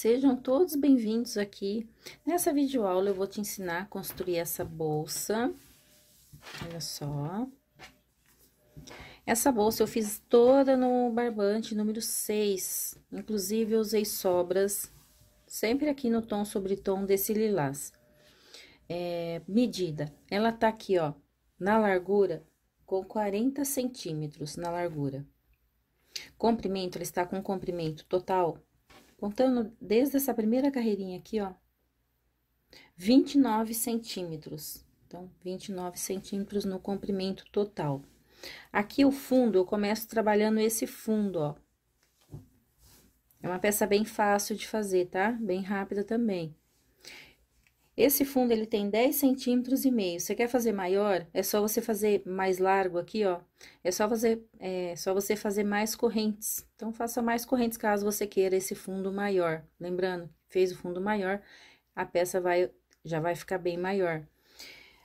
Sejam todos bem-vindos aqui. Nessa videoaula, eu vou te ensinar a construir essa bolsa. Olha só. Essa bolsa eu fiz toda no barbante número 6. Inclusive, eu usei sobras, sempre aqui no tom sobre tom desse lilás. É, medida. Ela tá aqui, ó, na largura, com 40 centímetros na largura. Comprimento, ela está com comprimento total Contando desde essa primeira carreirinha aqui, ó, 29 centímetros. Então, 29 centímetros no comprimento total. Aqui o fundo, eu começo trabalhando esse fundo, ó. É uma peça bem fácil de fazer, tá? Bem rápida também. Esse fundo ele tem 10 centímetros e meio. Você quer fazer maior? É só você fazer mais largo aqui, ó. É só fazer, é só você fazer mais correntes. Então faça mais correntes caso você queira esse fundo maior. Lembrando, fez o fundo maior, a peça vai já vai ficar bem maior.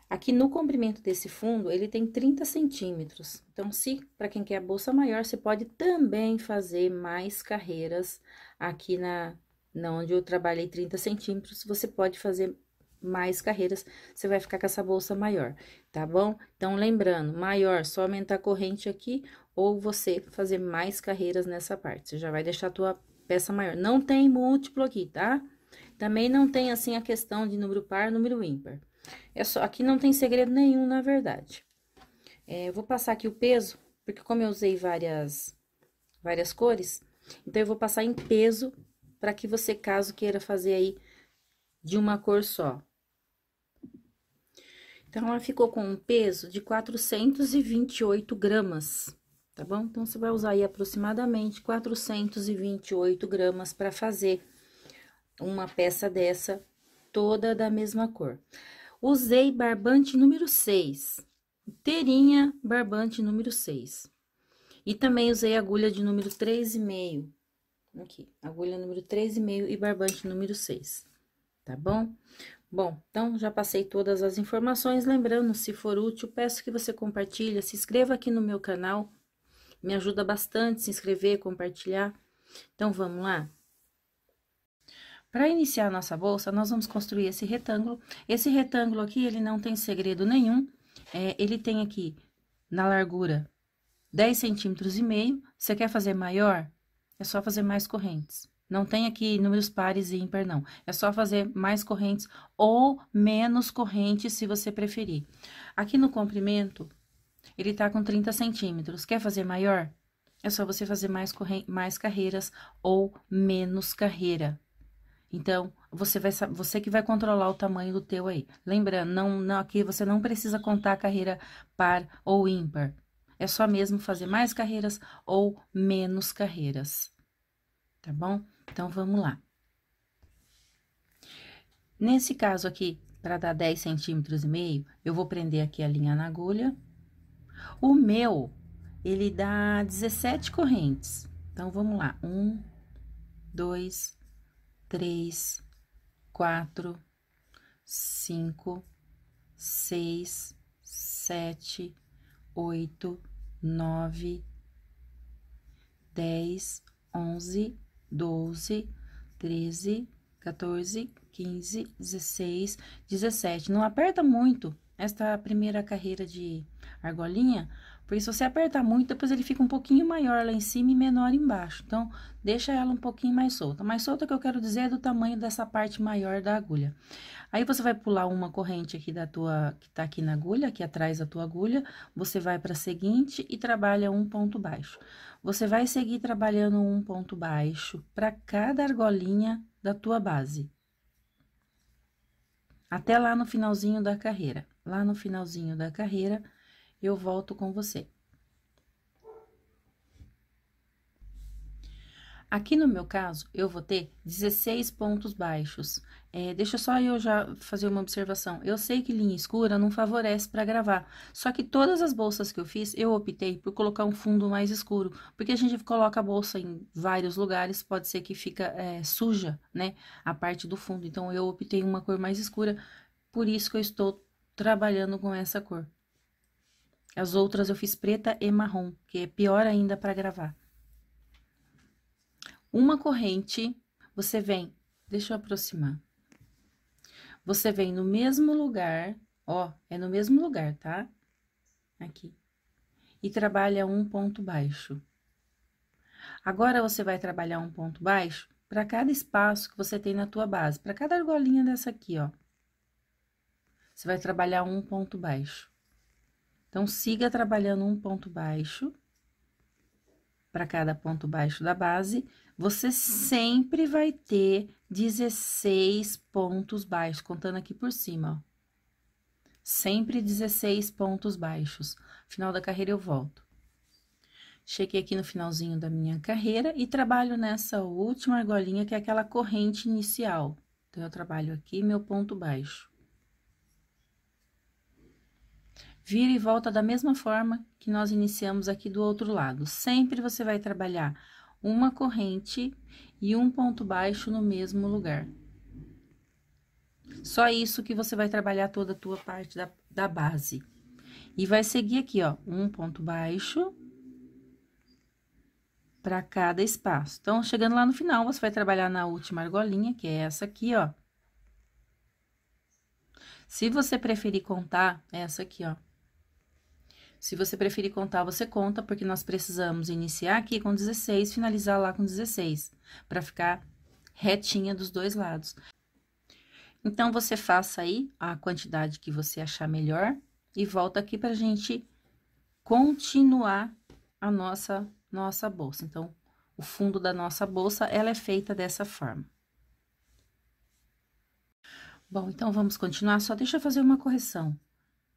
Aqui no comprimento desse fundo, ele tem 30 centímetros. Então, se para quem quer a bolsa maior, você pode também fazer mais carreiras aqui na, na onde eu trabalhei 30 centímetros. Você pode fazer mais carreiras, você vai ficar com essa bolsa maior, tá bom? Então, lembrando, maior, só aumentar a corrente aqui ou você fazer mais carreiras nessa parte. Você já vai deixar a tua peça maior. Não tem múltiplo aqui, tá? Também não tem, assim, a questão de número par, número ímpar. É só, aqui não tem segredo nenhum, na verdade. É, eu vou passar aqui o peso, porque como eu usei várias, várias cores, então, eu vou passar em peso para que você, caso queira fazer aí de uma cor só. Então, ela ficou com um peso de 428 gramas, tá bom? Então, você vai usar aí aproximadamente 428 gramas para fazer uma peça dessa toda da mesma cor. Usei barbante número 6, inteirinha barbante número 6. E também usei agulha de número 3,5, aqui, agulha número 3,5 e barbante número 6, tá bom? Bom, então já passei todas as informações. Lembrando, se for útil, peço que você compartilhe, se inscreva aqui no meu canal. Me ajuda bastante se inscrever, compartilhar. Então vamos lá? Para iniciar nossa bolsa, nós vamos construir esse retângulo. Esse retângulo aqui, ele não tem segredo nenhum. É, ele tem aqui, na largura, 10 centímetros e meio. Você quer fazer maior? É só fazer mais correntes. Não tem aqui números pares e ímpar, não. É só fazer mais correntes ou menos correntes, se você preferir. Aqui no comprimento, ele tá com 30 centímetros. Quer fazer maior? É só você fazer mais, mais carreiras ou menos carreira. Então, você vai você que vai controlar o tamanho do teu aí. Lembrando, não, não, aqui você não precisa contar a carreira par ou ímpar. É só mesmo fazer mais carreiras ou menos carreiras. Tá bom? Então, vamos lá. Nesse caso aqui, para dar 10 centímetros e meio, eu vou prender aqui a linha na agulha. O meu, ele dá 17 correntes. Então, vamos lá. Um, dois, três, quatro, cinco, seis, sete, oito, nove, dez, onze, 12, 13, 14, 15, 16, 17. Não aperta muito esta primeira carreira de argolinha, porque se você apertar muito, depois ele fica um pouquinho maior lá em cima e menor embaixo. Então, deixa ela um pouquinho mais solta. Mais solta que eu quero dizer é do tamanho dessa parte maior da agulha. Aí, você vai pular uma corrente aqui da tua, que tá aqui na agulha, aqui atrás da tua agulha. Você vai pra seguinte e trabalha um ponto baixo. Você vai seguir trabalhando um ponto baixo para cada argolinha da tua base. Até lá no finalzinho da carreira. Lá no finalzinho da carreira, eu volto com você. Aqui no meu caso, eu vou ter 16 pontos baixos. É, deixa só eu já fazer uma observação. Eu sei que linha escura não favorece para gravar, só que todas as bolsas que eu fiz, eu optei por colocar um fundo mais escuro, porque a gente coloca a bolsa em vários lugares, pode ser que fica é, suja, né, a parte do fundo. Então, eu optei uma cor mais escura, por isso que eu estou trabalhando com essa cor. As outras eu fiz preta e marrom, que é pior ainda para gravar. Uma corrente, você vem, deixa eu aproximar. Você vem no mesmo lugar, ó, é no mesmo lugar, tá? Aqui. E trabalha um ponto baixo. Agora, você vai trabalhar um ponto baixo para cada espaço que você tem na tua base, para cada argolinha dessa aqui, ó. Você vai trabalhar um ponto baixo. Então, siga trabalhando um ponto baixo para cada ponto baixo da base, você sempre vai ter 16 pontos baixos, contando aqui por cima, ó. Sempre 16 pontos baixos. Final da carreira eu volto. Cheguei aqui no finalzinho da minha carreira e trabalho nessa última argolinha, que é aquela corrente inicial. Então, eu trabalho aqui meu ponto baixo. vira e volta da mesma forma que nós iniciamos aqui do outro lado. Sempre você vai trabalhar uma corrente e um ponto baixo no mesmo lugar. Só isso que você vai trabalhar toda a tua parte da, da base. E vai seguir aqui, ó, um ponto baixo para cada espaço. Então, chegando lá no final, você vai trabalhar na última argolinha, que é essa aqui, ó. Se você preferir contar, essa aqui, ó, se você preferir contar, você conta, porque nós precisamos iniciar aqui com 16, finalizar lá com 16, para ficar retinha dos dois lados. Então, você faça aí a quantidade que você achar melhor e volta aqui para a gente continuar a nossa, nossa bolsa. Então, o fundo da nossa bolsa, ela é feita dessa forma. Bom, então, vamos continuar. Só deixa eu fazer uma correção.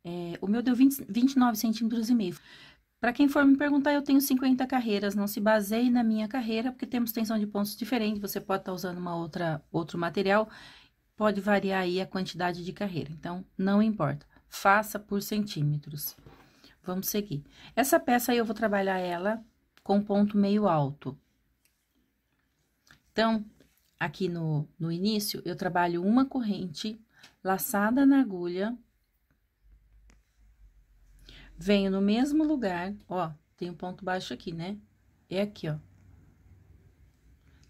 É, o meu deu 20, 29 centímetros e meio. Para quem for me perguntar, eu tenho 50 carreiras, não se baseie na minha carreira, porque temos tensão de pontos diferente, você pode estar tá usando uma outra, outro material, pode variar aí a quantidade de carreira, então não importa, faça por centímetros. Vamos seguir. Essa peça aí eu vou trabalhar ela com ponto meio alto. Então, aqui no, no início, eu trabalho uma corrente laçada na agulha, venho no mesmo lugar, ó, tem um ponto baixo aqui, né? É aqui, ó.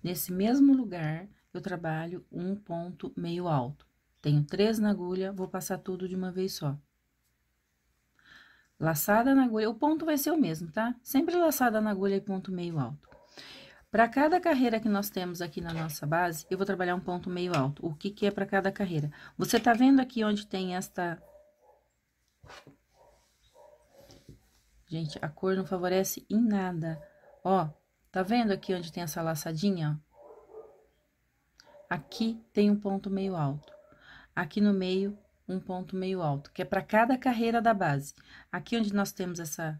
Nesse mesmo lugar, eu trabalho um ponto meio alto. Tenho três na agulha, vou passar tudo de uma vez só. Laçada na agulha, o ponto vai ser o mesmo, tá? Sempre laçada na agulha e ponto meio alto. Para cada carreira que nós temos aqui na nossa base, eu vou trabalhar um ponto meio alto. O que que é para cada carreira? Você tá vendo aqui onde tem esta Gente, a cor não favorece em nada. Ó, tá vendo aqui onde tem essa laçadinha? Aqui tem um ponto meio alto. Aqui no meio, um ponto meio alto, que é para cada carreira da base. Aqui onde nós temos essa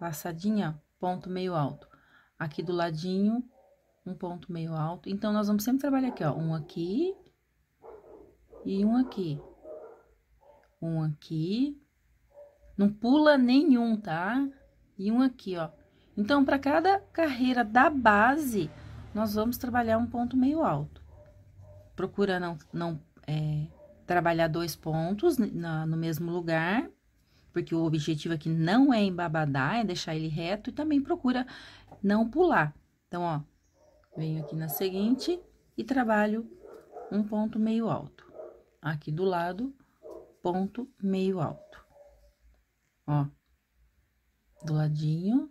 laçadinha, ponto meio alto. Aqui do ladinho, um ponto meio alto. Então, nós vamos sempre trabalhar aqui, ó, um aqui e um aqui. Um aqui não pula nenhum, tá? E um aqui, ó. Então, para cada carreira da base, nós vamos trabalhar um ponto meio alto. Procura não, não é, trabalhar dois pontos na, no mesmo lugar, porque o objetivo aqui não é embabadar, é deixar ele reto. E também procura não pular. Então, ó, venho aqui na seguinte e trabalho um ponto meio alto. Aqui do lado, ponto meio alto. Ó. Do ladinho.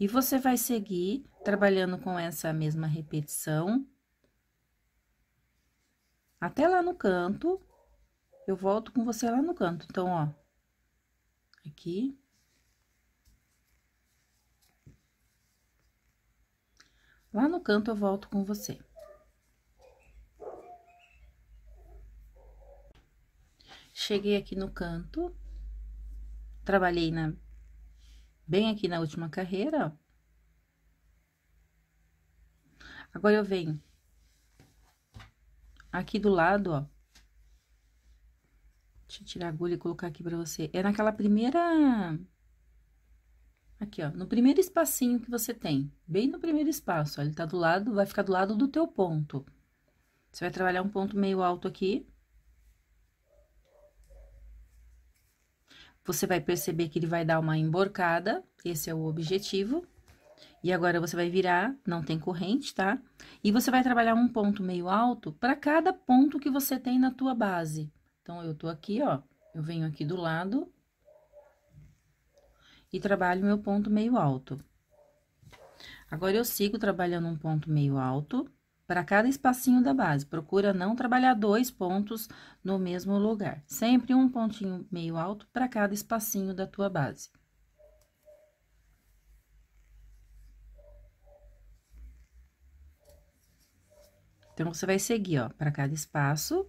E você vai seguir trabalhando com essa mesma repetição. Até lá no canto. Eu volto com você lá no canto. Então, ó. Aqui. Lá no canto eu volto com você. Cheguei aqui no canto, trabalhei na bem aqui na última carreira. Agora eu venho aqui do lado, ó. Deixa eu tirar a agulha e colocar aqui pra você. É naquela primeira... Aqui, ó, no primeiro espacinho que você tem, bem no primeiro espaço, ó, ele tá do lado, vai ficar do lado do teu ponto. Você vai trabalhar um ponto meio alto aqui, Você vai perceber que ele vai dar uma emborcada, esse é o objetivo. E agora você vai virar, não tem corrente, tá? E você vai trabalhar um ponto meio alto para cada ponto que você tem na tua base. Então, eu tô aqui, ó, eu venho aqui do lado e trabalho meu ponto meio alto. Agora, eu sigo trabalhando um ponto meio alto para cada espacinho da base. Procura não trabalhar dois pontos no mesmo lugar. Sempre um pontinho meio alto para cada espacinho da tua base. Então, você vai seguir, ó, para cada espaço,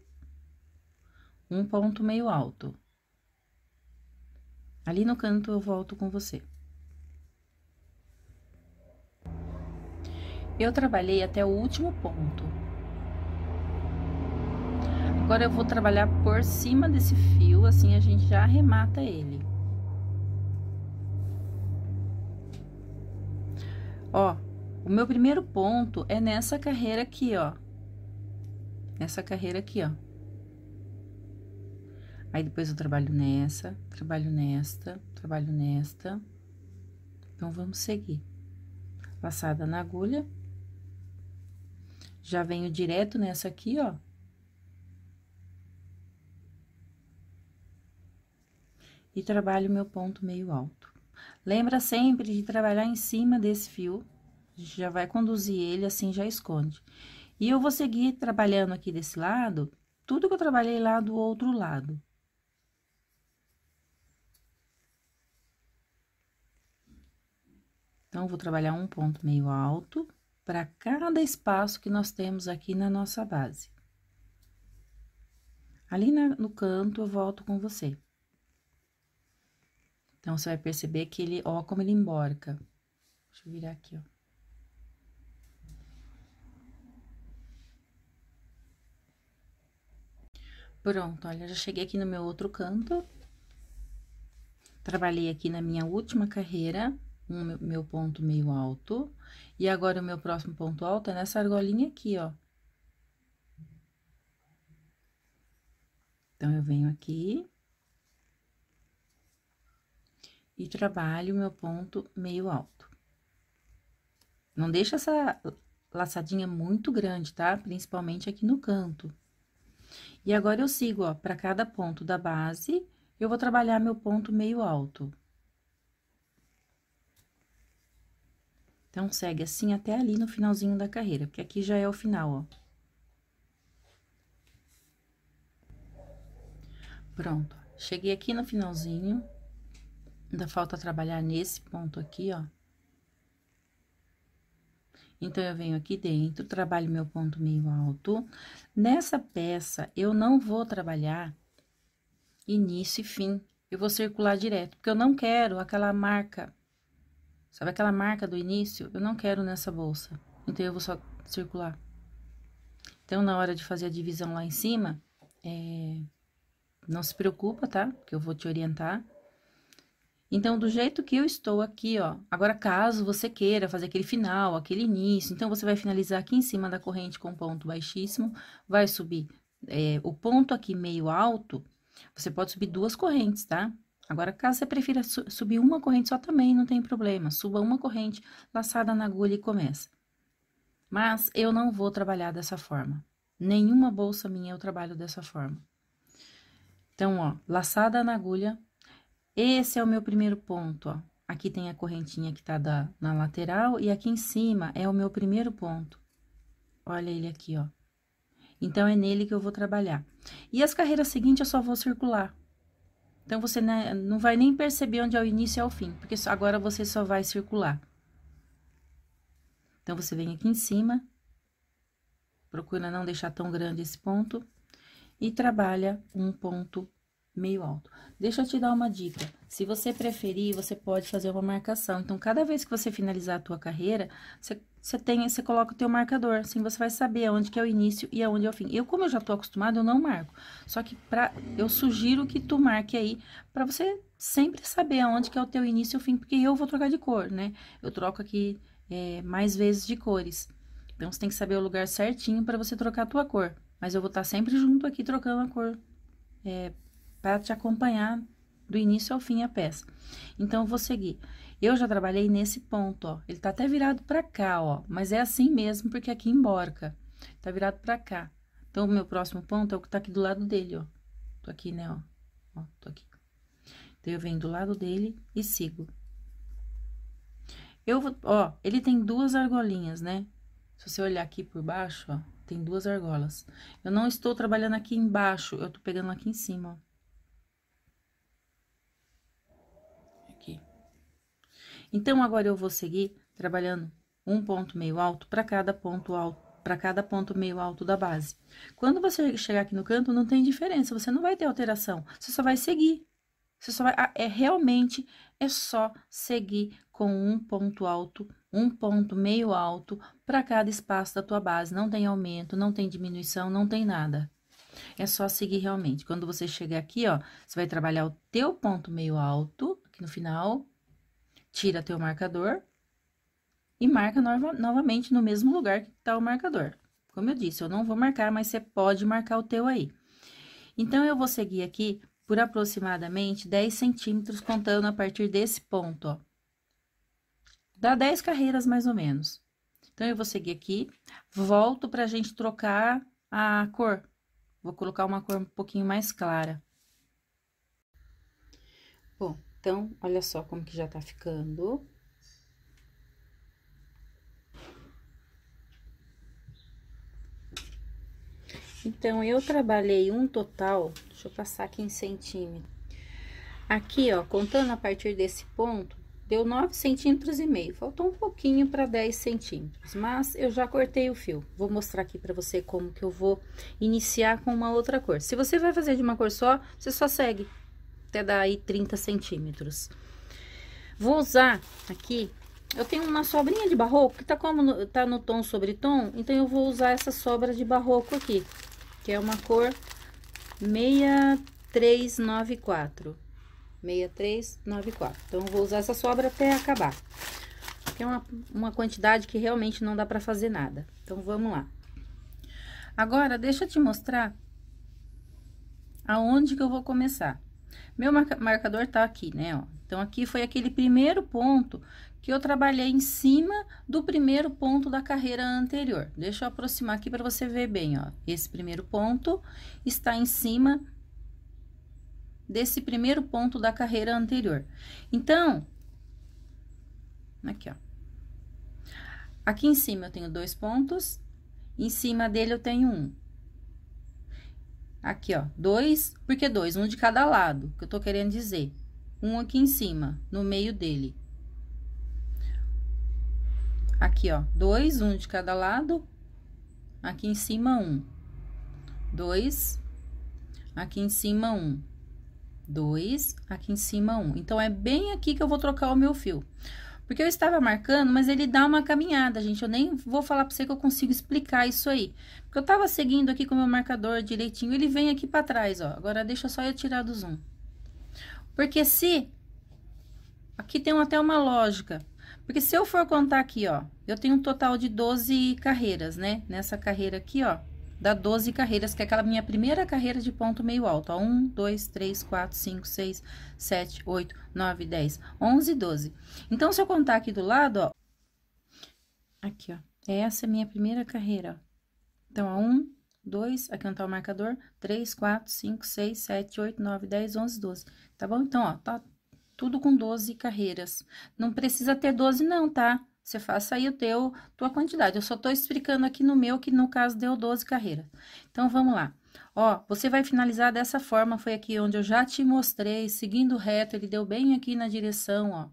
um ponto meio alto. Ali no canto, eu volto com você. Eu trabalhei até o último ponto. Agora eu vou trabalhar por cima desse fio, assim a gente já arremata ele. Ó, o meu primeiro ponto é nessa carreira aqui, ó. Nessa carreira aqui, ó. Aí depois eu trabalho nessa, trabalho nesta, trabalho nesta. Então, vamos seguir. Passada na agulha, já venho direto nessa aqui, ó. E trabalho meu ponto meio alto. Lembra sempre de trabalhar em cima desse fio. Já vai conduzir ele, assim já esconde. E eu vou seguir trabalhando aqui desse lado, tudo que eu trabalhei lá do outro lado. Então, vou trabalhar um ponto meio alto para cada espaço que nós temos aqui na nossa base. Ali na, no canto, eu volto com você. Então, você vai perceber que ele, ó, como ele emborca. Deixa eu virar aqui, ó. Pronto, olha, já cheguei aqui no meu outro canto. Trabalhei aqui na minha última carreira um meu ponto meio alto. E agora, o meu próximo ponto alto é nessa argolinha aqui, ó. Então, eu venho aqui. E trabalho o meu ponto meio alto. Não deixa essa laçadinha muito grande, tá? Principalmente aqui no canto. E agora, eu sigo, ó, para cada ponto da base, eu vou trabalhar meu ponto meio alto. Então, segue assim até ali no finalzinho da carreira, porque aqui já é o final, ó. Pronto, cheguei aqui no finalzinho, ainda falta trabalhar nesse ponto aqui, ó. Então, eu venho aqui dentro, trabalho meu ponto meio alto. Nessa peça, eu não vou trabalhar início e fim. Eu vou circular direto, porque eu não quero aquela marca Sabe aquela marca do início? Eu não quero nessa bolsa, então eu vou só circular. Então, na hora de fazer a divisão lá em cima, é... não se preocupa, tá? Que eu vou te orientar. Então, do jeito que eu estou aqui, ó. Agora, caso você queira fazer aquele final, aquele início, então você vai finalizar aqui em cima da corrente com ponto baixíssimo, vai subir é, o ponto aqui meio alto, você pode subir duas correntes, tá? Agora, caso você prefira su subir uma corrente só também, não tem problema. Suba uma corrente laçada na agulha e começa. Mas eu não vou trabalhar dessa forma. Nenhuma bolsa minha eu trabalho dessa forma. Então, ó, laçada na agulha. Esse é o meu primeiro ponto, ó. Aqui tem a correntinha que tá da, na lateral e aqui em cima é o meu primeiro ponto. Olha ele aqui, ó. Então, é nele que eu vou trabalhar. E as carreiras seguintes eu só vou circular. Então você né, não vai nem perceber onde é o início e é o fim, porque agora você só vai circular. Então você vem aqui em cima, procura não deixar tão grande esse ponto e trabalha um ponto meio alto. Deixa eu te dar uma dica. Se você preferir, você pode fazer uma marcação. Então, cada vez que você finalizar a tua carreira, você você tem, você coloca o teu marcador, assim você vai saber aonde que é o início e aonde é o fim. Eu, como eu já tô acostumada, eu não marco. Só que pra, eu sugiro que tu marque aí para você sempre saber aonde que é o teu início e o fim, porque eu vou trocar de cor, né? Eu troco aqui é, mais vezes de cores. Então, você tem que saber o lugar certinho para você trocar a tua cor. Mas eu vou estar tá sempre junto aqui trocando a cor é, para te acompanhar do início ao fim a peça. Então, eu vou seguir. Eu já trabalhei nesse ponto, ó. Ele tá até virado para cá, ó, mas é assim mesmo porque aqui emborca. Tá virado para cá. Então, o meu próximo ponto é o que tá aqui do lado dele, ó. Tô aqui, né, ó. Ó, tô aqui. Então, eu venho do lado dele e sigo. Eu vou, ó, ele tem duas argolinhas, né? Se você olhar aqui por baixo, ó, tem duas argolas. Eu não estou trabalhando aqui embaixo, eu tô pegando aqui em cima, ó. Então agora eu vou seguir trabalhando um ponto meio alto para cada ponto alto para cada ponto meio alto da base. Quando você chegar aqui no canto, não tem diferença, você não vai ter alteração, você só vai seguir. Você só vai ah, é realmente é só seguir com um ponto alto, um ponto meio alto para cada espaço da tua base, não tem aumento, não tem diminuição, não tem nada. É só seguir realmente. Quando você chegar aqui, ó, você vai trabalhar o teu ponto meio alto aqui no final tira teu marcador e marca no novamente no mesmo lugar que está o marcador. Como eu disse, eu não vou marcar, mas você pode marcar o teu aí. Então, eu vou seguir aqui por aproximadamente 10 centímetros, contando a partir desse ponto, ó. Dá 10 carreiras, mais ou menos. Então, eu vou seguir aqui, volto pra gente trocar a cor. Vou colocar uma cor um pouquinho mais clara. Então, olha só como que já tá ficando. Então, eu trabalhei um total, deixa eu passar aqui em centímetro. Aqui, ó, contando a partir desse ponto, deu 9 centímetros e meio. Faltou um pouquinho para 10 centímetros, mas eu já cortei o fio. Vou mostrar aqui para você como que eu vou iniciar com uma outra cor. Se você vai fazer de uma cor só, você só segue até daí aí 30 centímetros. Vou usar aqui, eu tenho uma sobrinha de barroco, que tá como no, tá no tom sobre tom, então eu vou usar essa sobra de barroco aqui, que é uma cor 6394. 6394. Então, eu vou usar essa sobra até acabar. Que é uma, uma quantidade que realmente não dá pra fazer nada. Então, vamos lá. Agora, deixa eu te mostrar aonde que eu vou começar. Meu marcador tá aqui, né, ó. Então, aqui foi aquele primeiro ponto que eu trabalhei em cima do primeiro ponto da carreira anterior. Deixa eu aproximar aqui para você ver bem, ó. Esse primeiro ponto está em cima desse primeiro ponto da carreira anterior. Então, aqui, ó. Aqui em cima eu tenho dois pontos, em cima dele eu tenho um. Aqui, ó, dois, porque dois, um de cada lado, que eu tô querendo dizer. Um aqui em cima, no meio dele. Aqui, ó, dois, um de cada lado. Aqui em cima, um. Dois, aqui em cima, um. Dois, aqui em cima, um. Então, é bem aqui que eu vou trocar o meu fio. Porque eu estava marcando, mas ele dá uma caminhada, gente. Eu nem vou falar para você que eu consigo explicar isso aí. Porque eu estava seguindo aqui com o meu marcador direitinho, ele vem aqui para trás, ó. Agora deixa só eu tirar do zoom. Porque se... Aqui tem até uma lógica. Porque se eu for contar aqui, ó, eu tenho um total de 12 carreiras, né? Nessa carreira aqui, ó, dá 12 carreiras, que é aquela minha primeira carreira de ponto meio alto. Ó, 1, 2, 3, 4, 5, 6, 7, 8, 9, 10, 11, 12. Então, se eu contar aqui do lado, ó, aqui, ó, é essa é a minha primeira carreira, ó. Então, ó, 1, 2, aqui não tá o marcador, 3, 4, 5, 6, 7, 8, 9, 10, 11, 12, tá bom? Então, ó, tá tudo com 12 carreiras. Não precisa ter 12 não, tá? tá? Você faça aí o teu, tua quantidade. Eu só tô explicando aqui no meu, que no caso deu 12 carreiras. Então, vamos lá. Ó, você vai finalizar dessa forma, foi aqui onde eu já te mostrei, seguindo reto, ele deu bem aqui na direção, ó.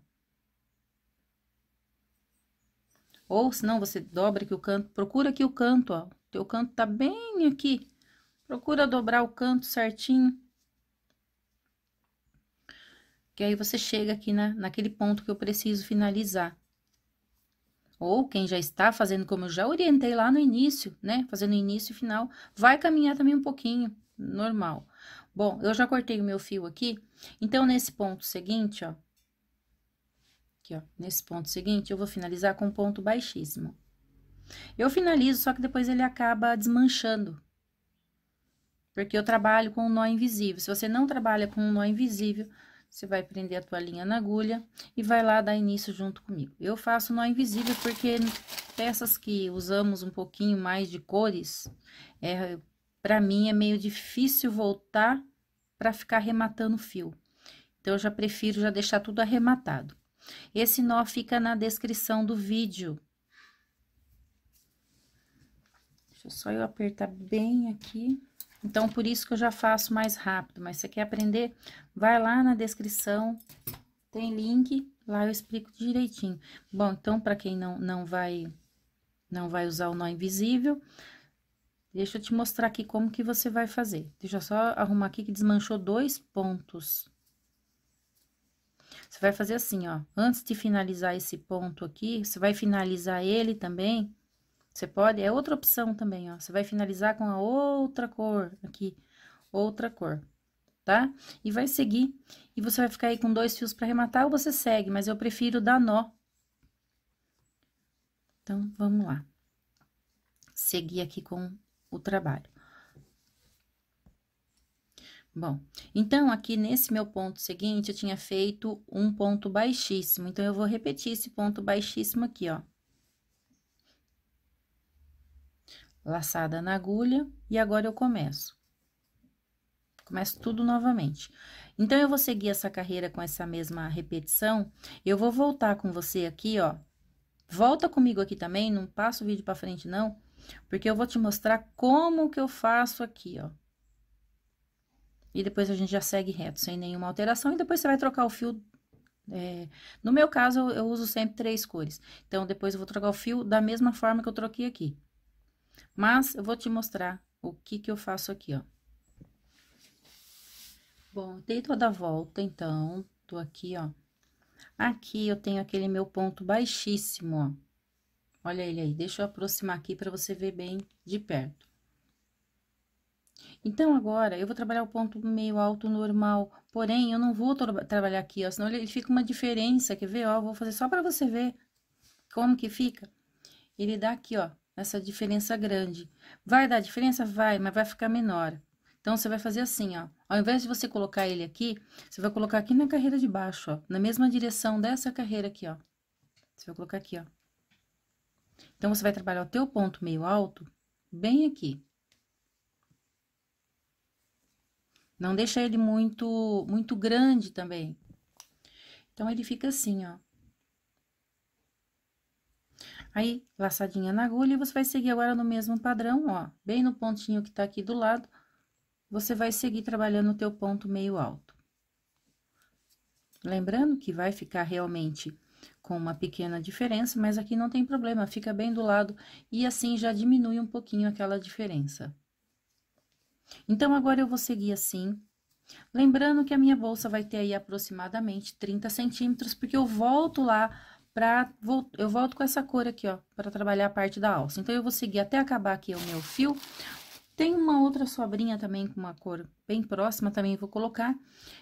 Ou, se não, você dobra aqui o canto, procura aqui o canto, ó. Teu canto tá bem aqui. Procura dobrar o canto certinho. Que aí você chega aqui na, naquele ponto que eu preciso finalizar ou quem já está fazendo, como eu já orientei lá no início, né? Fazendo início e final, vai caminhar também um pouquinho, normal. Bom, eu já cortei o meu fio aqui, então nesse ponto seguinte, ó, aqui, ó, nesse ponto seguinte, eu vou finalizar com um ponto baixíssimo. Eu finalizo, só que depois ele acaba desmanchando, porque eu trabalho com um nó invisível. Se você não trabalha com um nó invisível, você vai prender a toalhinha na agulha e vai lá dar início junto comigo. Eu faço nó invisível porque peças que usamos um pouquinho mais de cores, é, para mim é meio difícil voltar para ficar arrematando o fio. Então, eu já prefiro já deixar tudo arrematado. Esse nó fica na descrição do vídeo. Deixa só eu apertar bem aqui. Então, por isso que eu já faço mais rápido, mas se você quer aprender, vai lá na descrição, tem link, lá eu explico direitinho. Bom, então, para quem não, não vai não vai usar o nó invisível, deixa eu te mostrar aqui como que você vai fazer. Deixa eu só arrumar aqui que desmanchou dois pontos. Você vai fazer assim, ó, antes de finalizar esse ponto aqui, você vai finalizar ele também você pode, é outra opção também, ó. Você vai finalizar com a outra cor aqui, outra cor, tá? E vai seguir, e você vai ficar aí com dois fios para arrematar ou você segue, mas eu prefiro dar nó. Então, vamos lá. Seguir aqui com o trabalho. Bom, então, aqui nesse meu ponto seguinte, eu tinha feito um ponto baixíssimo. Então, eu vou repetir esse ponto baixíssimo aqui, ó. laçada na agulha, e agora eu começo. Começo tudo novamente. Então, eu vou seguir essa carreira com essa mesma repetição. Eu vou voltar com você aqui, ó. Volta comigo aqui também, não passa o vídeo para frente, não. Porque eu vou te mostrar como que eu faço aqui, ó. E depois a gente já segue reto, sem nenhuma alteração. E depois você vai trocar o fio é, no meu caso, eu, eu uso sempre três cores. Então, depois eu vou trocar o fio da mesma forma que eu troquei aqui. Mas eu vou te mostrar o que que eu faço aqui, ó. Bom, dei toda a volta, então, tô aqui, ó. Aqui eu tenho aquele meu ponto baixíssimo, ó. Olha ele aí, deixa eu aproximar aqui para você ver bem de perto. Então, agora, eu vou trabalhar o ponto meio alto normal, porém, eu não vou tra trabalhar aqui, ó, senão ele fica uma diferença, quer ver? Ó, vou fazer só para você ver como que fica. Ele dá aqui, ó, essa diferença grande. Vai dar diferença? Vai, mas vai ficar menor. Então, você vai fazer assim, ó. Ao invés de você colocar ele aqui, você vai colocar aqui na carreira de baixo, ó. Na mesma direção dessa carreira aqui, ó. Você vai colocar aqui, ó. Então, você vai trabalhar o teu ponto meio alto bem aqui. Não deixa ele muito, muito grande também. Então, ele fica assim, ó. Aí, laçadinha na agulha, e você vai seguir agora no mesmo padrão, ó, bem no pontinho que tá aqui do lado, você vai seguir trabalhando o teu ponto meio alto. Lembrando que vai ficar realmente com uma pequena diferença, mas aqui não tem problema, fica bem do lado e assim já diminui um pouquinho aquela diferença. Então, agora eu vou seguir assim, Lembrando que a minha bolsa vai ter aí aproximadamente 30 centímetros, porque eu volto lá pra, eu volto com essa cor aqui, ó, para trabalhar a parte da alça. Então, eu vou seguir até acabar aqui o meu fio. Tem uma outra sobrinha também com uma cor bem próxima, também vou colocar.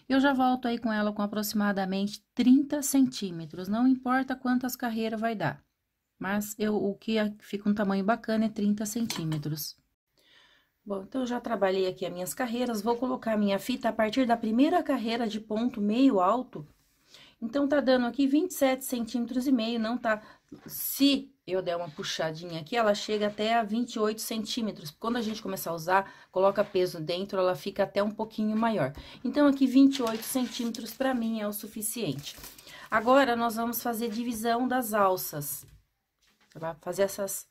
Eu já volto aí com ela com aproximadamente 30 centímetros, não importa quantas carreiras vai dar. Mas eu, o que é, fica um tamanho bacana é 30 centímetros. Bom, então, eu já trabalhei aqui as minhas carreiras, vou colocar minha fita a partir da primeira carreira de ponto meio alto, então, tá dando aqui 27 centímetros e meio, não tá... Se eu der uma puxadinha aqui, ela chega até a 28 centímetros. Quando a gente começar a usar, coloca peso dentro, ela fica até um pouquinho maior. Então, aqui 28 centímetros pra mim é o suficiente. Agora, nós vamos fazer divisão das alças. Vai fazer essas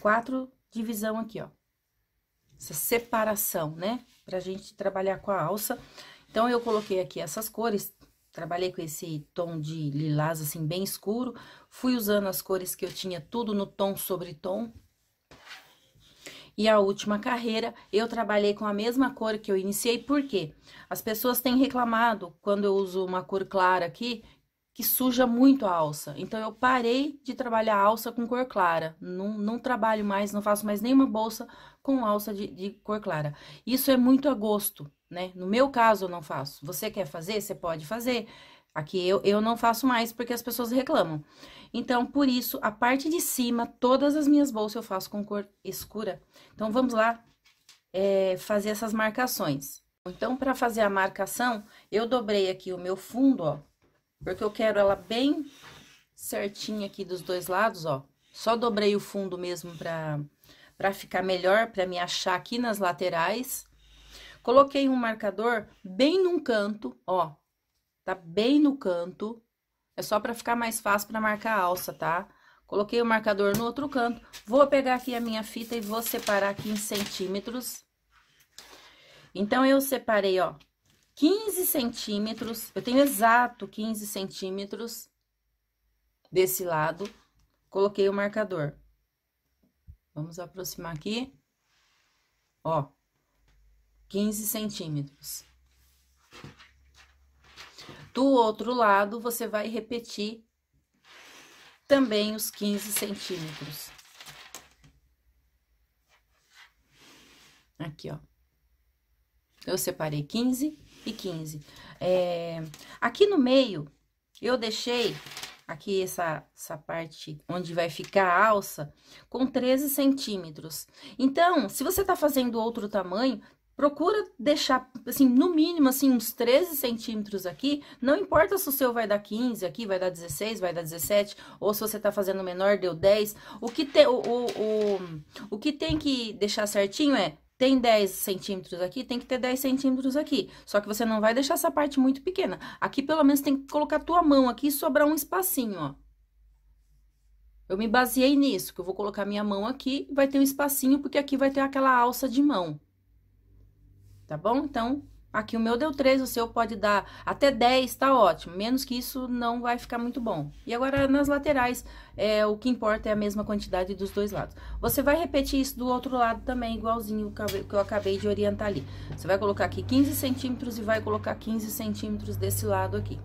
quatro divisão aqui, ó. Essa separação, né? Pra gente trabalhar com a alça. Então, eu coloquei aqui essas cores, Trabalhei com esse tom de lilás, assim, bem escuro. Fui usando as cores que eu tinha, tudo no tom sobre tom. E a última carreira, eu trabalhei com a mesma cor que eu iniciei, porque As pessoas têm reclamado, quando eu uso uma cor clara aqui, que suja muito a alça. Então eu parei de trabalhar alça com cor clara. Não, não trabalho mais, não faço mais nenhuma bolsa com alça de, de cor clara. Isso é muito a gosto, né? No meu caso eu não faço. Você quer fazer? Você pode fazer. Aqui eu, eu não faço mais porque as pessoas reclamam. Então, por isso, a parte de cima, todas as minhas bolsas eu faço com cor escura. Então, vamos lá é, fazer essas marcações. Então, para fazer a marcação, eu dobrei aqui o meu fundo, ó. Porque eu quero ela bem certinha aqui dos dois lados, ó. Só dobrei o fundo mesmo pra, pra ficar melhor, pra me achar aqui nas laterais. Coloquei um marcador bem num canto, ó. Tá bem no canto. É só pra ficar mais fácil pra marcar a alça, tá? Coloquei o marcador no outro canto. Vou pegar aqui a minha fita e vou separar aqui em centímetros. Então, eu separei, ó, 15 centímetros, eu tenho exato 15 centímetros desse lado, coloquei o marcador. Vamos aproximar aqui, ó, 15 centímetros. Do outro lado, você vai repetir também os 15 centímetros. Aqui, ó. Eu separei 15 e 15. É, aqui no meio, eu deixei aqui essa, essa parte onde vai ficar a alça com 13 centímetros. Então, se você tá fazendo outro tamanho, procura deixar, assim, no mínimo, assim, uns 13 centímetros aqui. Não importa se o seu vai dar 15 aqui, vai dar 16, vai dar 17, ou se você tá fazendo menor, deu 10. O que, te, o, o, o, o que tem que deixar certinho é tem 10 centímetros aqui, tem que ter 10 centímetros aqui. Só que você não vai deixar essa parte muito pequena. Aqui, pelo menos, tem que colocar a tua mão aqui e sobrar um espacinho, ó. Eu me baseei nisso, que eu vou colocar minha mão aqui, vai ter um espacinho, porque aqui vai ter aquela alça de mão. Tá bom? Então, Aqui o meu deu 3, o seu pode dar até 10, tá ótimo. Menos que isso não vai ficar muito bom. E agora nas laterais, é, o que importa é a mesma quantidade dos dois lados. Você vai repetir isso do outro lado também, igualzinho que eu acabei de orientar ali. Você vai colocar aqui 15 centímetros e vai colocar 15 centímetros desse lado aqui.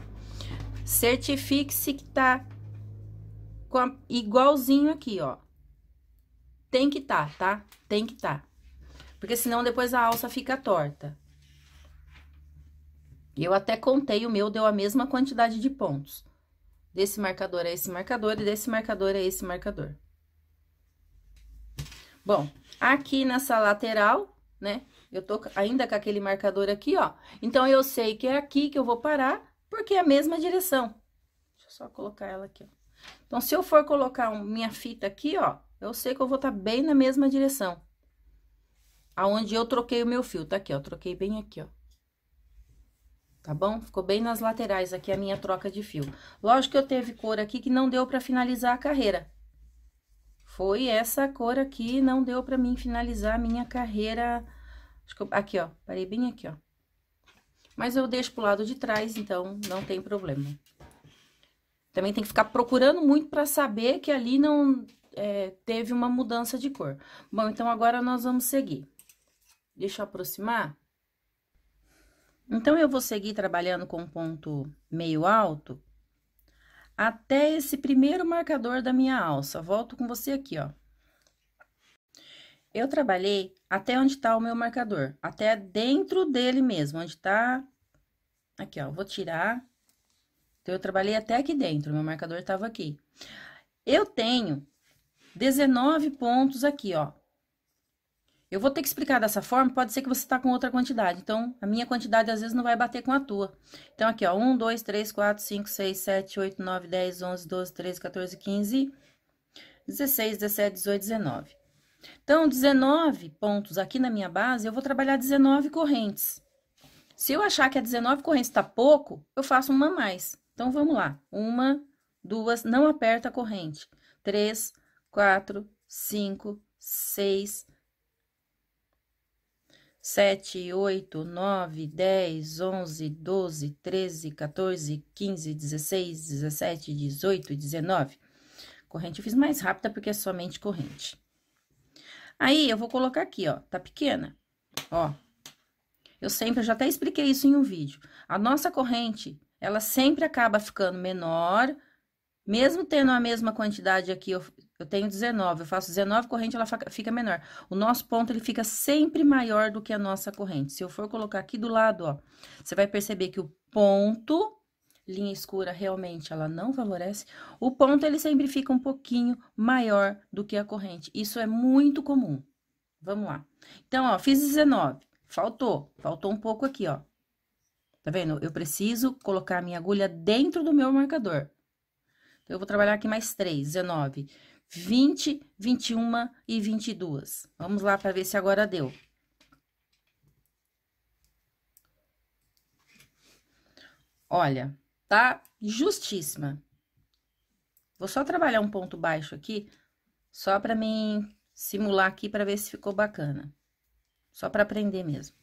Certifique-se que tá a, igualzinho aqui, ó. Tem que tá, tá? Tem que tá. Porque senão depois a alça fica torta eu até contei, o meu deu a mesma quantidade de pontos. Desse marcador a é esse marcador e desse marcador a é esse marcador. Bom, aqui nessa lateral, né, eu tô ainda com aquele marcador aqui, ó. Então, eu sei que é aqui que eu vou parar, porque é a mesma direção. Deixa eu só colocar ela aqui, ó. Então, se eu for colocar minha fita aqui, ó, eu sei que eu vou estar tá bem na mesma direção. Aonde eu troquei o meu fio, tá aqui, ó, troquei bem aqui, ó tá bom? Ficou bem nas laterais aqui a minha troca de fio. Lógico que eu teve cor aqui que não deu pra finalizar a carreira. Foi essa cor aqui, não deu pra mim finalizar a minha carreira. Acho Eu, aqui, ó, parei bem aqui, ó. Mas eu deixo pro lado de trás, então não tem problema. Também tem que ficar procurando muito pra saber que ali não é, teve uma mudança de cor. Bom, então agora nós vamos seguir. Deixa eu aproximar. Então, eu vou seguir trabalhando com ponto meio alto até esse primeiro marcador da minha alça. Volto com você aqui, ó. Eu trabalhei até onde tá o meu marcador, até dentro dele mesmo, onde tá... Aqui, ó, vou tirar. Então, eu trabalhei até aqui dentro, meu marcador tava aqui. Eu tenho 19 pontos aqui, ó, eu vou ter que explicar dessa forma, pode ser que você está com outra quantidade. Então, a minha quantidade às vezes não vai bater com a tua. Então, aqui, ó, 1, 2, 3, 4, 5, 6, 7, 8, 9, 10, 11, 12, 13, 14, 15, 16, 17, 18, 19. Então, 19 pontos aqui na minha base, eu vou trabalhar 19 correntes. Se eu achar que a é 19 correntes está pouco, eu faço uma a mais. Então, vamos lá. Uma, duas, não aperta a corrente. Três, quatro, cinco, seis, sete, oito, nove, dez, onze, doze, treze, 14, quinze, dezesseis, 17, dezoito 19. Corrente eu fiz mais rápida porque é somente corrente. Aí, eu vou colocar aqui, ó, tá pequena, ó. Eu sempre, eu já até expliquei isso em um vídeo. A nossa corrente, ela sempre acaba ficando menor mesmo tendo a mesma quantidade aqui, eu, eu tenho 19, eu faço 19 correntes, ela fica menor. O nosso ponto, ele fica sempre maior do que a nossa corrente. Se eu for colocar aqui do lado, ó, você vai perceber que o ponto, linha escura, realmente ela não favorece. O ponto, ele sempre fica um pouquinho maior do que a corrente. Isso é muito comum. Vamos lá. Então, ó, fiz 19, faltou, faltou um pouco aqui, ó. Tá vendo? Eu preciso colocar a minha agulha dentro do meu marcador. Então, eu vou trabalhar aqui mais três, 19, 20, 21 e 22. Vamos lá para ver se agora deu. Olha, tá justíssima. Vou só trabalhar um ponto baixo aqui, só para mim simular aqui para ver se ficou bacana. Só para aprender mesmo.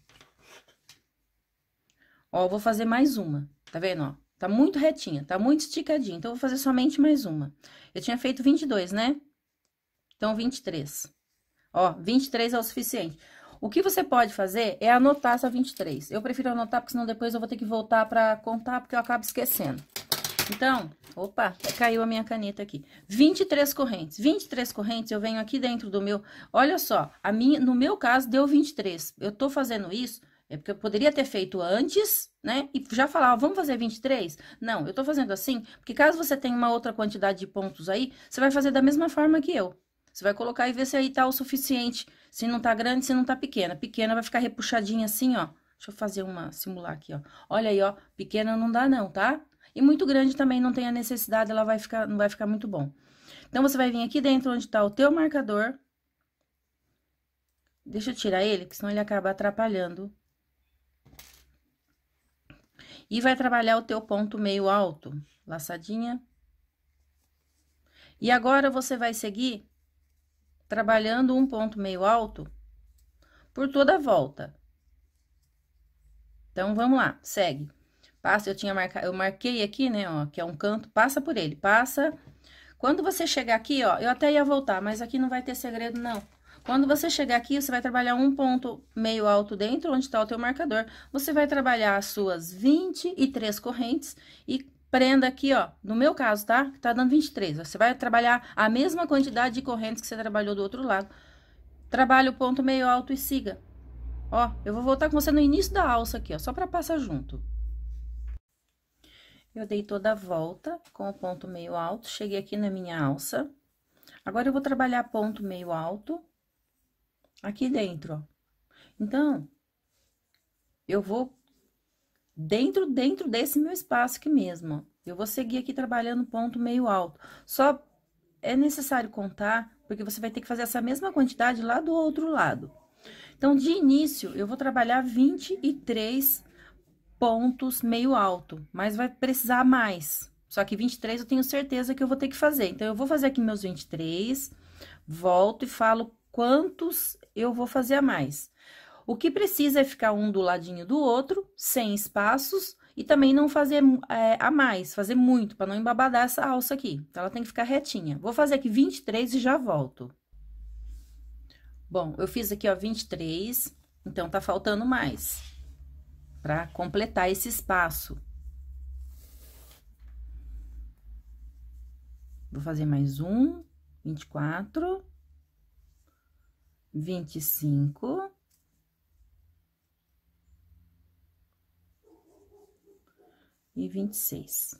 Ó, vou fazer mais uma, tá vendo, ó? Tá muito retinha, tá muito esticadinha. Então, eu vou fazer somente mais uma. Eu tinha feito 22, né? Então, 23. Ó, 23 é o suficiente. O que você pode fazer é anotar essa 23. Eu prefiro anotar, porque senão depois eu vou ter que voltar pra contar, porque eu acabo esquecendo. Então, opa, caiu a minha caneta aqui. 23 correntes. 23 correntes, eu venho aqui dentro do meu... Olha só, a minha, no meu caso, deu 23. Eu tô fazendo isso é porque eu poderia ter feito antes, né? E já falar, ó, vamos fazer 23? Não, eu tô fazendo assim, porque caso você tenha uma outra quantidade de pontos aí, você vai fazer da mesma forma que eu. Você vai colocar e ver se aí tá o suficiente. Se não tá grande, se não tá pequena. Pequena vai ficar repuxadinha assim, ó. Deixa eu fazer uma, simular aqui, ó. Olha aí, ó, pequena não dá não, tá? E muito grande também não tem a necessidade, ela vai ficar, não vai ficar muito bom. Então, você vai vir aqui dentro onde tá o teu marcador. Deixa eu tirar ele, porque senão ele acaba atrapalhando e vai trabalhar o teu ponto meio alto, laçadinha. E agora, você vai seguir trabalhando um ponto meio alto por toda a volta. Então, vamos lá, segue. Passa, eu tinha marcado, eu marquei aqui, né, ó, que é um canto, passa por ele, passa. Quando você chegar aqui, ó, eu até ia voltar, mas aqui não vai ter segredo, não. Quando você chegar aqui, você vai trabalhar um ponto meio alto dentro, onde está o teu marcador. Você vai trabalhar as suas 23 correntes e prenda aqui, ó, no meu caso, tá? Tá dando 23, você vai trabalhar a mesma quantidade de correntes que você trabalhou do outro lado. Trabalha o ponto meio alto e siga. Ó, eu vou voltar com você no início da alça aqui, ó, só pra passar junto. Eu dei toda a volta com o ponto meio alto, cheguei aqui na minha alça. Agora, eu vou trabalhar ponto meio alto, aqui dentro, ó. Então, eu vou dentro, dentro desse meu espaço aqui mesmo, ó. Eu vou seguir aqui trabalhando ponto meio alto. Só é necessário contar, porque você vai ter que fazer essa mesma quantidade lá do outro lado. Então, de início, eu vou trabalhar 23 pontos meio alto, mas vai precisar mais. Só que 23 eu tenho certeza que eu vou ter que fazer. Então, eu vou fazer aqui meus 23, volto e falo quantos eu vou fazer a mais. O que precisa é ficar um do ladinho do outro, sem espaços, e também não fazer é, a mais, fazer muito, para não embabadar essa alça aqui. Então, ela tem que ficar retinha. Vou fazer aqui 23 e já volto. Bom, eu fiz aqui, ó, 23, então, tá faltando mais, para completar esse espaço. Vou fazer mais um, 24 vinte e cinco, e vinte e seis.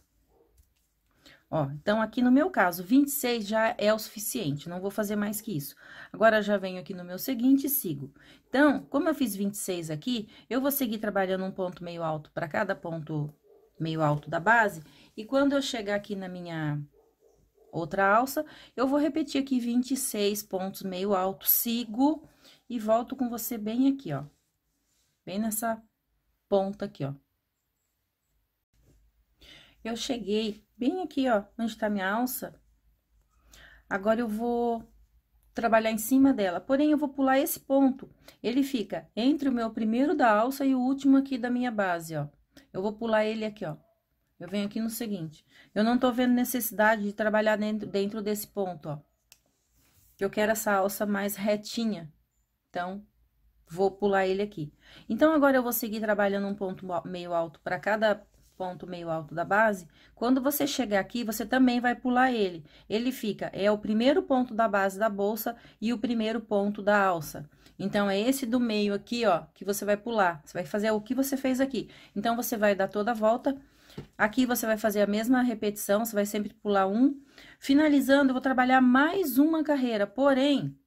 Ó, então, aqui no meu caso, 26 já é o suficiente, não vou fazer mais que isso. Agora, já venho aqui no meu seguinte e sigo. Então, como eu fiz 26 aqui, eu vou seguir trabalhando um ponto meio alto para cada ponto meio alto da base. E quando eu chegar aqui na minha outra alça. Eu vou repetir aqui 26 pontos meio alto, sigo e volto com você bem aqui, ó. Bem nessa ponta aqui, ó. Eu cheguei bem aqui, ó, onde tá minha alça. Agora, eu vou trabalhar em cima dela, porém, eu vou pular esse ponto. Ele fica entre o meu primeiro da alça e o último aqui da minha base, ó. Eu vou pular ele aqui, ó. Eu venho aqui no seguinte, eu não tô vendo necessidade de trabalhar dentro, dentro desse ponto, ó. Eu quero essa alça mais retinha, então, vou pular ele aqui. Então, agora eu vou seguir trabalhando um ponto meio alto para cada ponto meio alto da base. Quando você chegar aqui, você também vai pular ele. Ele fica, é o primeiro ponto da base da bolsa e o primeiro ponto da alça. Então, é esse do meio aqui, ó, que você vai pular. Você vai fazer o que você fez aqui. Então, você vai dar toda a volta Aqui você vai fazer a mesma repetição, você vai sempre pular um. Finalizando, eu vou trabalhar mais uma carreira, porém,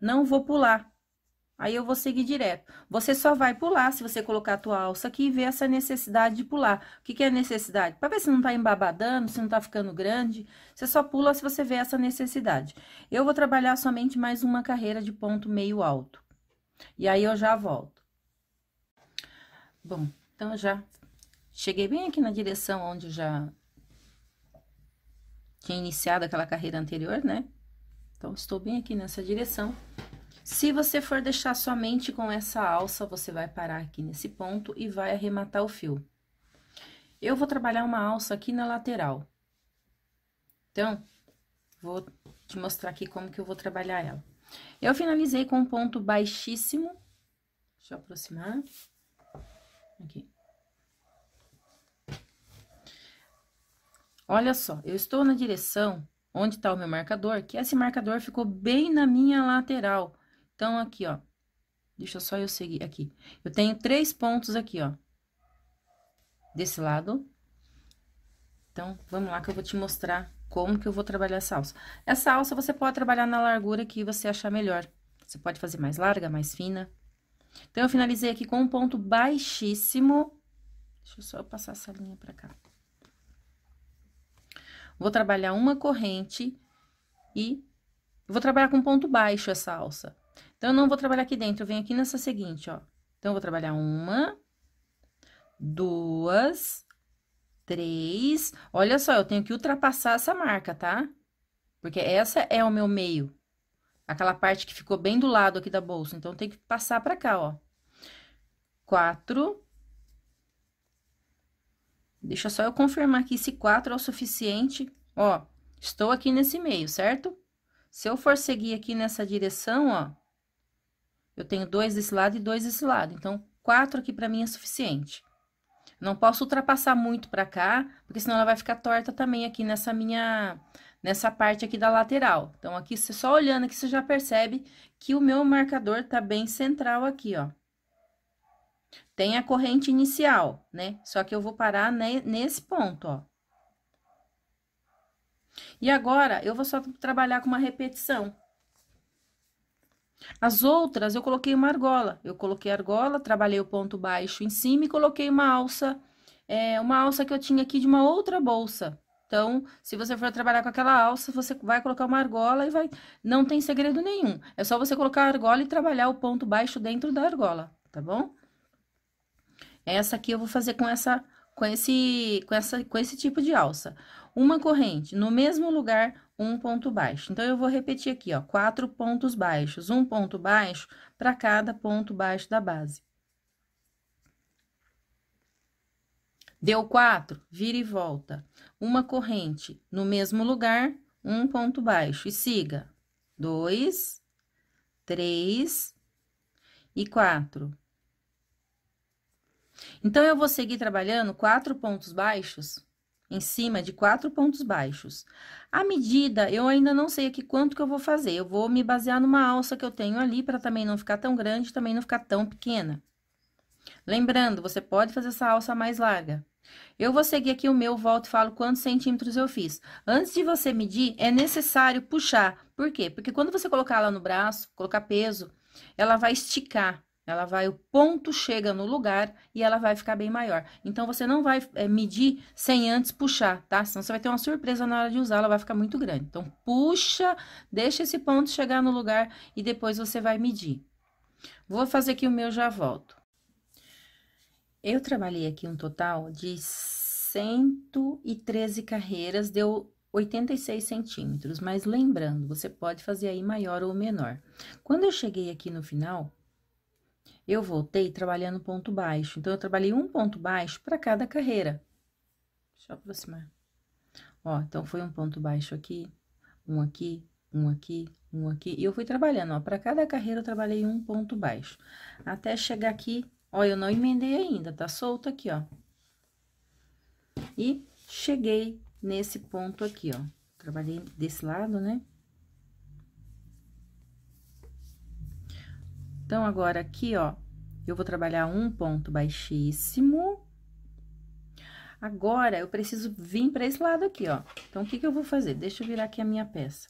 não vou pular. Aí eu vou seguir direto. Você só vai pular se você colocar a tua alça aqui e ver essa necessidade de pular. O que, que é necessidade? Para ver se não tá embabadando, se não tá ficando grande. Você só pula se você vê essa necessidade. Eu vou trabalhar somente mais uma carreira de ponto meio alto. E aí eu já volto. Bom, então já Cheguei bem aqui na direção onde já tinha iniciado aquela carreira anterior, né? Então, estou bem aqui nessa direção. Se você for deixar somente com essa alça, você vai parar aqui nesse ponto e vai arrematar o fio. Eu vou trabalhar uma alça aqui na lateral. Então, vou te mostrar aqui como que eu vou trabalhar ela. Eu finalizei com um ponto baixíssimo. Deixa eu aproximar. Aqui. Olha só, eu estou na direção onde está o meu marcador, que esse marcador ficou bem na minha lateral. Então, aqui, ó, deixa só eu seguir aqui. Eu tenho três pontos aqui, ó, desse lado. Então, vamos lá que eu vou te mostrar como que eu vou trabalhar essa alça. Essa alça você pode trabalhar na largura que você achar melhor. Você pode fazer mais larga, mais fina. Então, eu finalizei aqui com um ponto baixíssimo. Deixa eu só passar essa linha pra cá. Vou trabalhar uma corrente e vou trabalhar com ponto baixo essa alça. Então, eu não vou trabalhar aqui dentro, eu venho aqui nessa seguinte, ó. Então, eu vou trabalhar uma, duas, três. Olha só, eu tenho que ultrapassar essa marca, tá? Porque essa é o meu meio. Aquela parte que ficou bem do lado aqui da bolsa. Então, tem que passar pra cá, ó. Quatro, Deixa só eu confirmar aqui se 4 é o suficiente. Ó, estou aqui nesse meio, certo? Se eu for seguir aqui nessa direção, ó, eu tenho dois desse lado e dois desse lado. Então, quatro aqui para mim é suficiente. Não posso ultrapassar muito para cá, porque senão ela vai ficar torta também aqui nessa minha nessa parte aqui da lateral. Então, aqui, você só olhando aqui, você já percebe que o meu marcador tá bem central aqui, ó. Tem a corrente inicial, né? Só que eu vou parar nesse ponto, ó. E agora, eu vou só trabalhar com uma repetição. As outras, eu coloquei uma argola. Eu coloquei argola, trabalhei o ponto baixo em cima e coloquei uma alça, é, uma alça que eu tinha aqui de uma outra bolsa. Então, se você for trabalhar com aquela alça, você vai colocar uma argola e vai... Não tem segredo nenhum. É só você colocar a argola e trabalhar o ponto baixo dentro da argola, tá bom? Essa aqui eu vou fazer com essa com esse com essa com esse tipo de alça. Uma corrente no mesmo lugar, um ponto baixo. Então eu vou repetir aqui, ó, quatro pontos baixos, um ponto baixo para cada ponto baixo da base. Deu quatro, vira e volta. Uma corrente no mesmo lugar, um ponto baixo e siga. Dois, três e quatro. Então, eu vou seguir trabalhando quatro pontos baixos em cima de quatro pontos baixos. A medida, eu ainda não sei aqui quanto que eu vou fazer. Eu vou me basear numa alça que eu tenho ali, para também não ficar tão grande, também não ficar tão pequena. Lembrando, você pode fazer essa alça mais larga. Eu vou seguir aqui o meu, volto e falo quantos centímetros eu fiz. Antes de você medir, é necessário puxar. Por quê? Porque quando você colocar ela no braço, colocar peso, ela vai esticar. Ela vai, o ponto chega no lugar e ela vai ficar bem maior. Então, você não vai é, medir sem antes puxar, tá? Senão você vai ter uma surpresa na hora de usar, ela vai ficar muito grande. Então, puxa, deixa esse ponto chegar no lugar e depois você vai medir. Vou fazer aqui o meu, já volto. Eu trabalhei aqui um total de 113 carreiras, deu 86 centímetros. Mas lembrando, você pode fazer aí maior ou menor. Quando eu cheguei aqui no final, eu voltei trabalhando ponto baixo. Então, eu trabalhei um ponto baixo para cada carreira. Deixa eu aproximar. Ó, então, foi um ponto baixo aqui, um aqui, um aqui, um aqui. E eu fui trabalhando, ó, para cada carreira eu trabalhei um ponto baixo. Até chegar aqui, ó, eu não emendei ainda, tá solto aqui, ó. E cheguei nesse ponto aqui, ó. Trabalhei desse lado, né? Então, agora aqui, ó, eu vou trabalhar um ponto baixíssimo. Agora, eu preciso vir para esse lado aqui, ó. Então, o que que eu vou fazer? Deixa eu virar aqui a minha peça.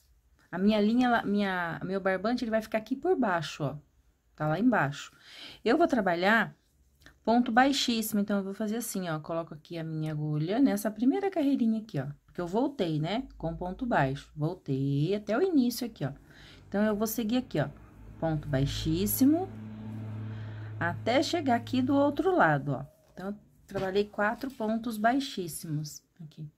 A minha linha, minha, meu barbante, ele vai ficar aqui por baixo, ó. Tá lá embaixo. Eu vou trabalhar ponto baixíssimo, então, eu vou fazer assim, ó. Coloco aqui a minha agulha nessa primeira carreirinha aqui, ó. Porque eu voltei, né? Com ponto baixo. Voltei até o início aqui, ó. Então, eu vou seguir aqui, ó ponto baixíssimo, até chegar aqui do outro lado, ó. Então, eu trabalhei quatro pontos baixíssimos aqui.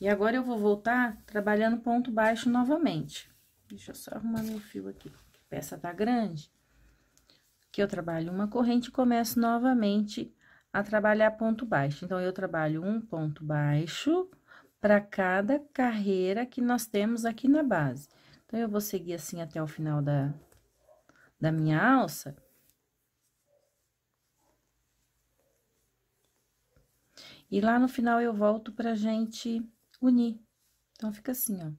E agora, eu vou voltar trabalhando ponto baixo novamente. Deixa eu só arrumar meu fio aqui, peça tá grande. Que eu trabalho uma corrente e começo novamente a trabalhar ponto baixo. Então, eu trabalho um ponto baixo para cada carreira que nós temos aqui na base. Então, eu vou seguir assim até o final da, da minha alça. E lá no final, eu volto pra gente unir. Então, fica assim, ó.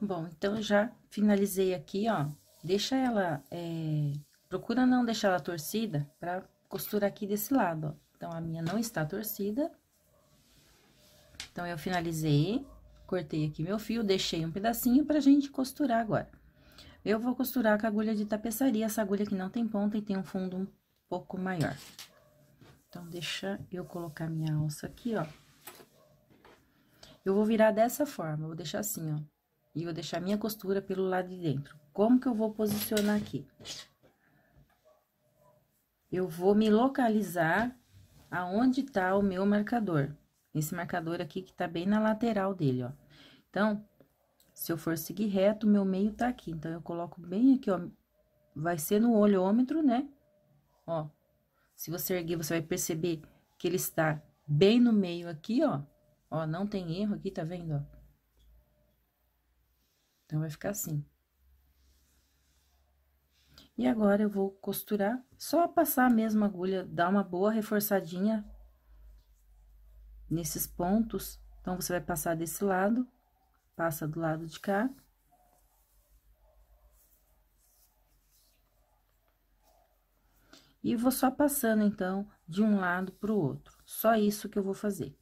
Bom, então, já finalizei aqui, ó. Deixa ela, é... procura não deixar ela torcida pra costurar aqui desse lado, ó. Então, a minha não está torcida. Então, eu finalizei, cortei aqui meu fio, deixei um pedacinho pra gente costurar agora. Eu vou costurar com a agulha de tapeçaria, essa agulha que não tem ponta e tem um fundo um pouco maior. Então, deixa eu colocar minha alça aqui, ó. Eu vou virar dessa forma, vou deixar assim, ó. E vou deixar minha costura pelo lado de dentro. Como que eu vou posicionar aqui? eu vou me localizar aonde está o meu marcador. Esse marcador aqui que está bem na lateral dele, ó. Então, se eu for seguir reto, meu meio tá aqui. Então, eu coloco bem aqui, ó. Vai ser no olhômetro, né? Ó. Se você erguer, você vai perceber que ele está bem no meio aqui, ó. Ó, não tem erro aqui, tá vendo, ó? Então, vai ficar assim. E agora, eu vou costurar, só passar a mesma agulha, dar uma boa reforçadinha nesses pontos. Então, você vai passar desse lado, passa do lado de cá. E vou só passando, então, de um lado pro outro. Só isso que eu vou fazer.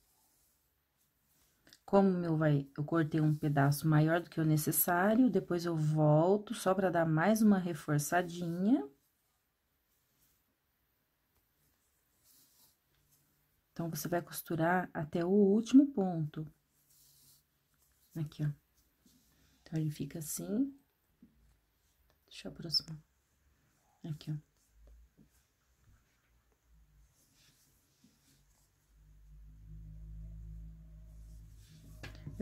Como meu vai, eu cortei um pedaço maior do que o necessário, depois eu volto só para dar mais uma reforçadinha. Então, você vai costurar até o último ponto. Aqui, ó. Então, ele fica assim. Deixa eu aproximar. Aqui, ó.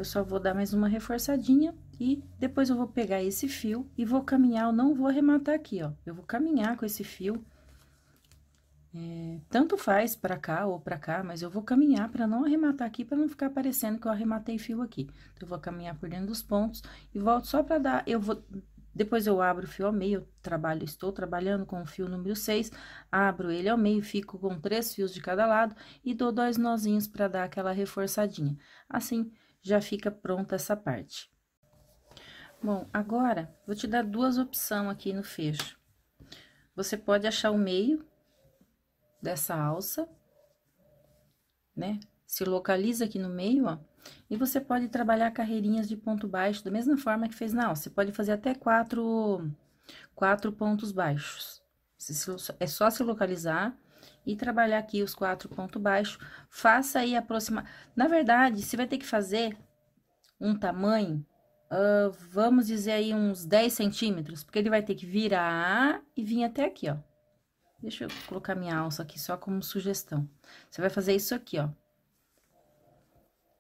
eu só vou dar mais uma reforçadinha e depois eu vou pegar esse fio e vou caminhar, eu não vou arrematar aqui, ó. Eu vou caminhar com esse fio, é, tanto faz pra cá ou pra cá, mas eu vou caminhar pra não arrematar aqui, pra não ficar parecendo que eu arrematei fio aqui. Então, eu vou caminhar por dentro dos pontos e volto só pra dar, eu vou... Depois eu abro o fio ao meio, trabalho, estou trabalhando com o fio número 6, abro ele ao meio, fico com três fios de cada lado e dou dois nozinhos para dar aquela reforçadinha. Assim, já fica pronta essa parte. Bom, agora, vou te dar duas opções aqui no fecho. Você pode achar o meio dessa alça, né? Se localiza aqui no meio, ó. E você pode trabalhar carreirinhas de ponto baixo, da mesma forma que fez na alça. Você pode fazer até quatro, quatro pontos baixos. É só se localizar e trabalhar aqui os quatro pontos baixos. Faça aí aproximar. Na verdade, você vai ter que fazer um tamanho, uh, vamos dizer aí uns 10 centímetros, porque ele vai ter que virar e vir até aqui, ó. Deixa eu colocar minha alça aqui só como sugestão. Você vai fazer isso aqui, ó.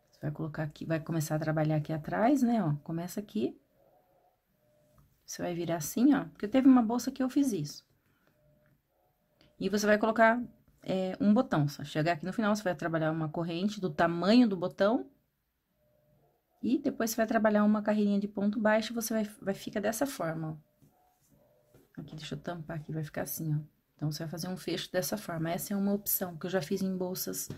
Você vai colocar aqui, vai começar a trabalhar aqui atrás, né, ó. Começa aqui. Você vai virar assim, ó. Porque teve uma bolsa que eu fiz isso. E você vai colocar é, um botão, só chegar aqui no final, você vai trabalhar uma corrente do tamanho do botão. E depois você vai trabalhar uma carreirinha de ponto baixo, você vai, vai ficar dessa forma, ó. Aqui, deixa eu tampar aqui, vai ficar assim, ó. Então, você vai fazer um fecho dessa forma. Essa é uma opção que eu já fiz em bolsas,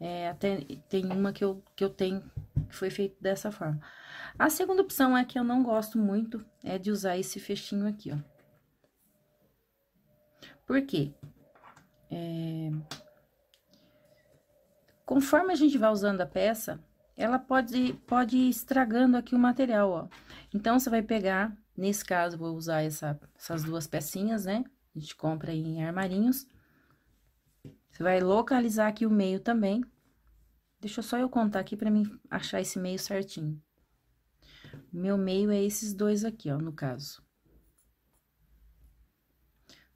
é, até tem uma que eu, que eu tenho que foi feito dessa forma. A segunda opção é que eu não gosto muito, é de usar esse fechinho aqui, ó. Por quê? É... Conforme a gente vai usando a peça, ela pode, pode ir estragando aqui o material, ó. Então, você vai pegar, nesse caso, vou usar essa, essas duas pecinhas, né? A gente compra em armarinhos. Você vai localizar aqui o meio também. Deixa só eu contar aqui pra mim achar esse meio certinho. Meu meio é esses dois aqui, ó, no caso.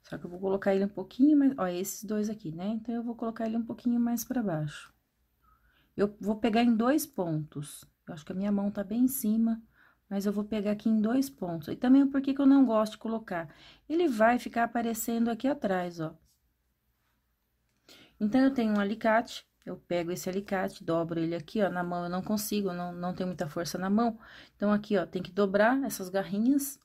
Só que eu vou colocar ele um pouquinho mais... Ó, esses dois aqui, né? Então, eu vou colocar ele um pouquinho mais pra baixo. Eu vou pegar em dois pontos. Eu acho que a minha mão tá bem em cima, mas eu vou pegar aqui em dois pontos. E também por que que eu não gosto de colocar? Ele vai ficar aparecendo aqui atrás, ó. Então, eu tenho um alicate, eu pego esse alicate, dobro ele aqui, ó, na mão eu não consigo, não, não tenho muita força na mão. Então, aqui, ó, tem que dobrar essas garrinhas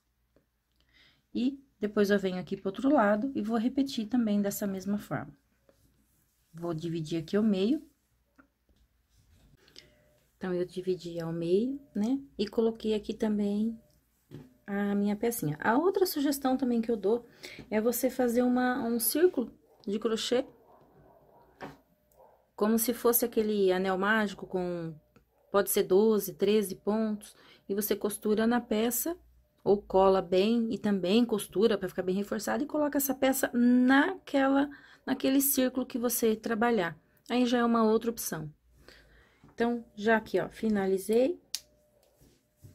e depois, eu venho aqui pro outro lado e vou repetir também dessa mesma forma. Vou dividir aqui o meio. Então, eu dividi ao meio, né? E coloquei aqui também a minha pecinha. A outra sugestão também que eu dou é você fazer uma, um círculo de crochê. Como se fosse aquele anel mágico com... Pode ser 12, 13 pontos. E você costura na peça ou cola bem e também costura para ficar bem reforçado e coloca essa peça naquela, naquele círculo que você trabalhar. Aí já é uma outra opção. Então, já aqui, ó, finalizei.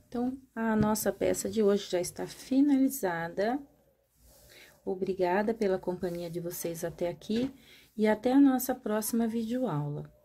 Então, a nossa peça de hoje já está finalizada. Obrigada pela companhia de vocês até aqui e até a nossa próxima videoaula.